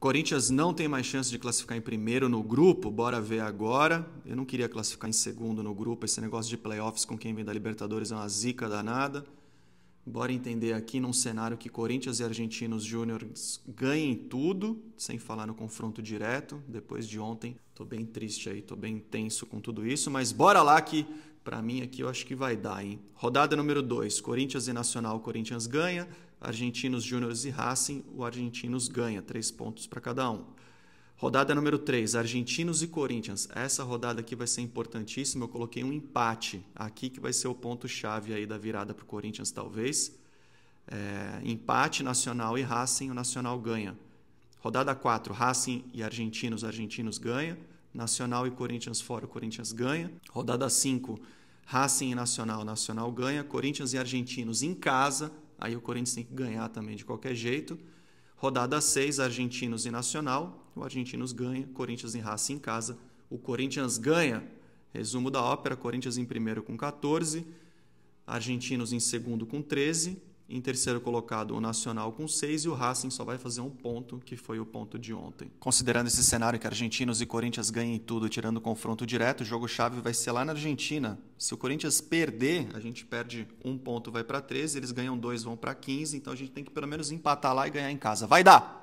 Corinthians não tem mais chance de classificar em primeiro no grupo, bora ver agora. Eu não queria classificar em segundo no grupo, esse negócio de playoffs com quem vem da Libertadores é uma zica danada. Bora entender aqui num cenário que Corinthians e Argentinos Júnior ganhem tudo, sem falar no confronto direto, depois de ontem. Tô bem triste aí, tô bem tenso com tudo isso, mas bora lá que para mim aqui eu acho que vai dar, hein? Rodada número 2, Corinthians e Nacional, Corinthians ganha. Argentinos Júniores e Racing, o Argentinos ganha, três pontos para cada um. Rodada número 3, Argentinos e Corinthians. Essa rodada aqui vai ser importantíssima. Eu coloquei um empate aqui que vai ser o ponto-chave aí da virada para o Corinthians, talvez. É, empate Nacional e Racing, o Nacional ganha. Rodada 4, Racing e Argentinos, Argentinos ganha. Nacional e Corinthians fora, o Corinthians ganha. Rodada 5, Racing e Nacional, Nacional ganha. Corinthians e Argentinos em casa, Aí o Corinthians tem que ganhar também de qualquer jeito. Rodada 6, Argentinos e Nacional. O Argentinos ganha, Corinthians em raça em casa. O Corinthians ganha. Resumo da ópera: Corinthians em primeiro com 14, Argentinos em segundo com 13, em terceiro colocado, o Nacional com seis e o Racing só vai fazer um ponto, que foi o ponto de ontem. Considerando esse cenário que argentinos e Corinthians ganhem tudo, tirando o confronto direto, o jogo-chave vai ser lá na Argentina. Se o Corinthians perder, a gente perde um ponto, vai para 13, eles ganham dois, vão para 15, então a gente tem que pelo menos empatar lá e ganhar em casa. Vai dar!